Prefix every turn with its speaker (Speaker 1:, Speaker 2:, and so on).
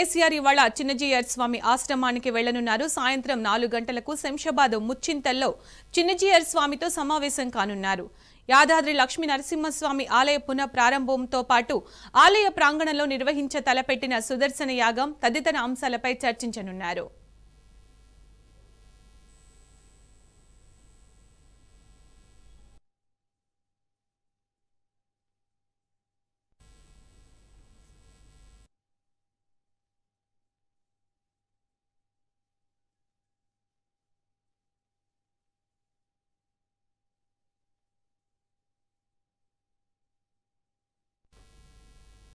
Speaker 1: కేసీఆర్ ఇవాళ చిన్నజీఆర్ స్వామి ఆశ్రమానికి వెళ్లనున్నారు సాయంత్రం నాలుగు గంటలకు శంషాబాద్ ముచ్చింతల్లో చిన్నజీఆర్ స్వామితో సమావేశం కానున్నారు యాదాద్రి లక్ష్మీ నరసింహస్వామి ఆలయ పునః ప్రారంభంతో పాటు ఆలయ ప్రాంగణంలో నిర్వహించ తలపెట్టిన సుదర్శన యాగం తదితర అంశాలపై చర్చించనున్నారు